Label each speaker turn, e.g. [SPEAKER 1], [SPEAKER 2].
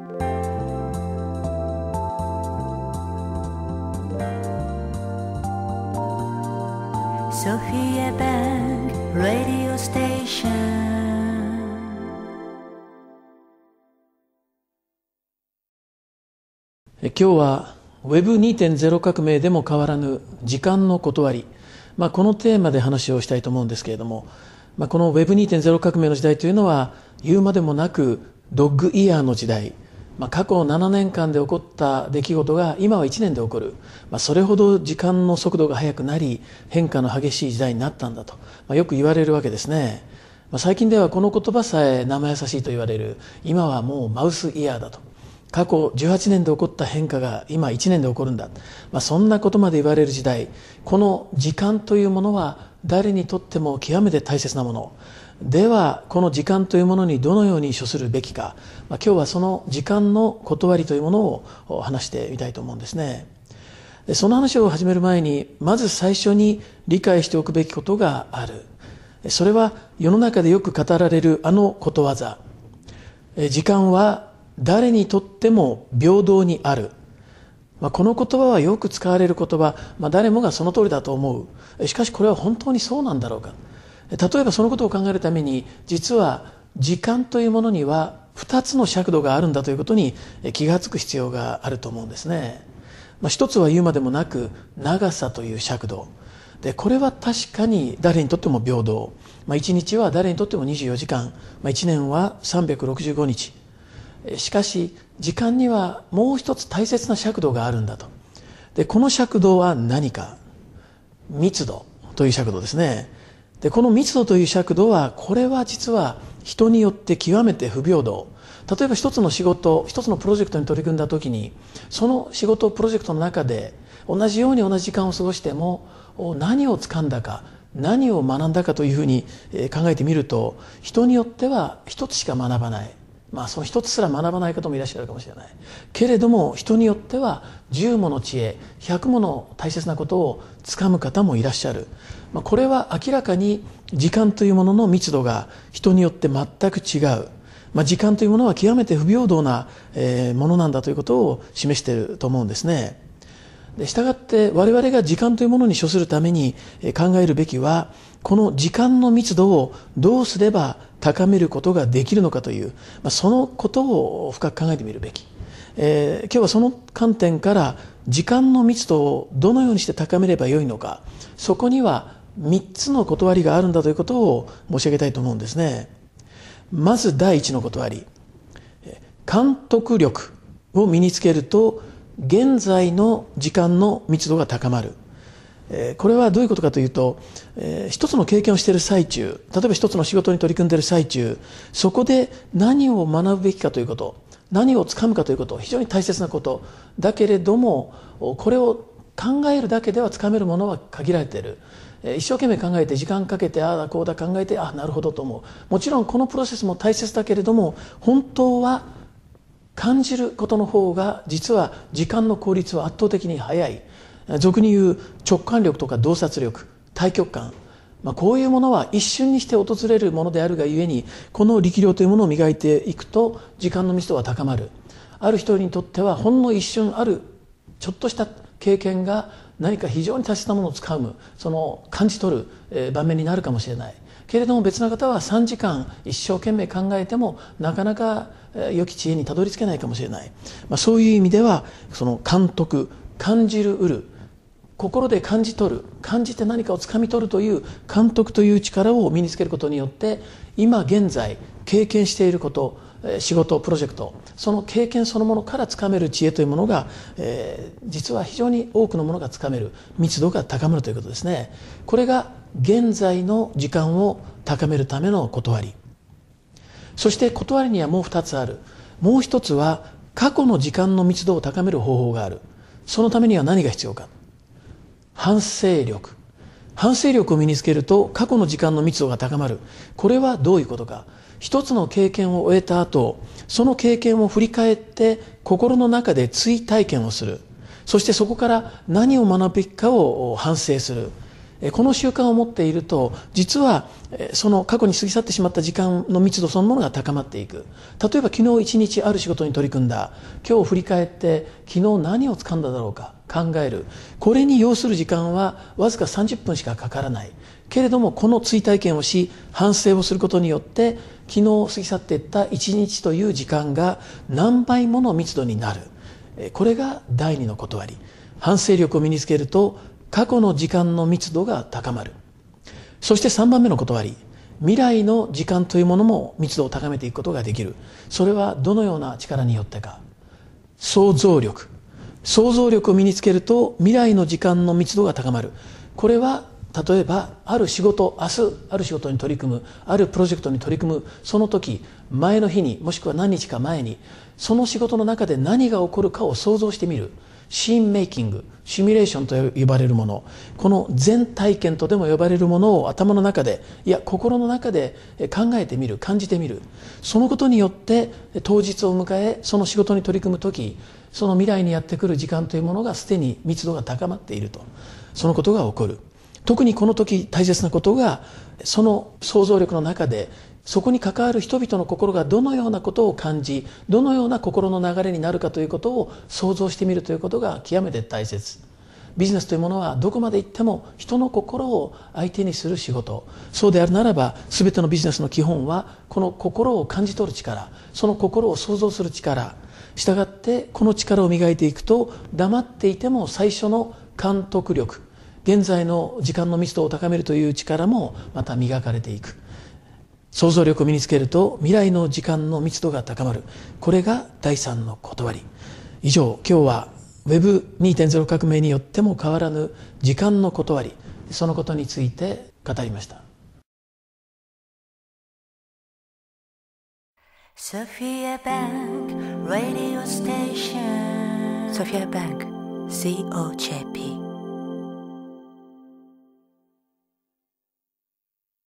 [SPEAKER 1] ソフィアバンク・ Radio Station 今日は Web2.0 革命でも変わらぬ時間の断り、まあ、このテーマで話をしたいと思うんですけれども、まあ、この Web2.0 革命の時代というのは言うまでもなくドッグイヤーの時代まあ、過去7年間で起こった出来事が今は1年で起こる、まあ、それほど時間の速度が速くなり変化の激しい時代になったんだと、まあ、よく言われるわけですね、ま最近ではこの言葉さえ生優しいと言われる今はもうマウスイヤーだと過去18年で起こった変化が今1年で起こるんだ、まそんなことまで言われる時代この時間というものは誰にとっても極めて大切なものではこの時間というものにどのように処するべきか、まあ、今日はその時間の断りというものを話してみたいと思うんですねその話を始める前にまず最初に理解しておくべきことがあるそれは世の中でよく語られるあのことわざ時間は誰にとっても平等にあるまあ、この言葉はよく使われる言葉、まあ、誰もがその通りだと思うしかしこれは本当にそうなんだろうか例えばそのことを考えるために実は時間というものには2つの尺度があるんだということに気が付く必要があると思うんですね。まあ、一つは言うまでもなく長さという尺度でこれは確かに誰にとっても平等、まあ、1日は誰にとっても24時間、まあ、1年は365日しかし時間にはもう一つ大切な尺度があるんだとでこの尺度は何か密度という尺度ですねでこの密度という尺度はこれは実は人によって極めて不平等例えば一つの仕事一つのプロジェクトに取り組んだ時にその仕事プロジェクトの中で同じように同じ時間を過ごしても何をつかんだか何を学んだかというふうに考えてみると人によっては一つしか学ばないまあその一つすら学ばない方もいらっしゃるかもしれないけれども人によっては10もの知恵100もの大切なことをつかむ方もいらっしゃる、まあ、これは明らかに時間というものの密度が人によって全く違う、まあ、時間というものは極めて不平等なものなんだということを示していると思うんですねでしたがって我々が時間というものに処するために考えるべきはこの時間の密度をどうすれば高めることができるのかという、まあ、そのことを深く考えてみるべき、えー、今日はその観点から時間の密度をどのようにして高めればよいのかそこには3つの断りがあるんだということを申し上げたいと思うんですねまず第一の断り監督力を身につけると現在の時間の密度が高まるえこれはどういうことかというと、えー、一つの経験をしている最中例えば一つの仕事に取り組んでいる最中そこで何を学ぶべきかということ何をつかむかということ非常に大切なことだけれどもこれを考えるだけではつかめるものは限られている一生懸命考えて時間かけてああだこうだ考えてああなるほどと思うもちろんこのプロセスも大切だけれども本当は感じることの方が実は時間の効率は圧倒的に早い俗に言う直感力とか洞察力対極感、まあ、こういうものは一瞬にして訪れるものであるがゆえにこの力量というものを磨いていくと時間の密度は高まるある人にとってはほんの一瞬あるちょっとした経験が何か非常に達したものをつかむその感じ取る場面になるかもしれないけれども別の方は3時間一生懸命考えてもなかなか良き知恵にたどり着けないかもしれない、まあ、そういう意味ではその監督感じるうる心で感じ取る感じて何かをつかみ取るという監督という力を身につけることによって今現在経験していること仕事プロジェクトその経験そのものからつかめる知恵というものが、えー、実は非常に多くのものがつかめる密度が高まるということですねこれが現在の時間を高めるための断りそして断りにはもう2つあるもう1つは過去の時間の密度を高める方法があるそのためには何が必要か反省力反省力を身につけると過去の時間の密度が高まるこれはどういうことか一つの経験を終えた後その経験を振り返って心の中で追体験をするそしてそこから何を学ぶべきかを反省するこの習慣を持っていると実はその過去に過ぎ去ってしまった時間の密度そのものが高まっていく例えば昨日一日ある仕事に取り組んだ今日振り返って昨日何をつかんだだろうか考えるこれに要する時間はわずか30分しかかからないけれどもこの追体験をし反省をすることによって昨日過ぎ去っていった1日という時間が何倍もの密度になるこれが第二の断り反省力を身につけると過去の時間の密度が高まるそして3番目の断り未来の時間というものも密度を高めていくことができるそれはどのような力によってか想像力想像力を身につけると未来の時間の密度が高まるこれは例えばある仕事明日ある仕事に取り組むあるプロジェクトに取り組むその時前の日にもしくは何日か前にその仕事の中で何が起こるかを想像してみるシーンメイキングシミュレーションと呼ばれるものこの全体験とでも呼ばれるものを頭の中でいや心の中で考えてみる感じてみるそのことによって当日を迎えその仕事に取り組む時その未来にやってくる時間というものがすでに密度が高まっているとそのことが起こる特にこの時大切なことがその想像力の中でそこに関わる人々の心がどのようなことを感じどのような心の流れになるかということを想像してみるということが極めて大切ビジネスというものはどこまで行っても人の心を相手にする仕事そうであるならば全てのビジネスの基本はこの心を感じ取る力その心を想像する力したがってこの力を磨いていくと黙っていても最初の監督力現在の時間の密度を高めるという力もまた磨かれていく想像力を身につけると未来の時間の密度が高まるこれが第三の断り以上今日は Web2.0 革命によっても変わらぬ時間の断りそのことについて語りましたソフィアバンク Radio Station ソフィアバンク COJP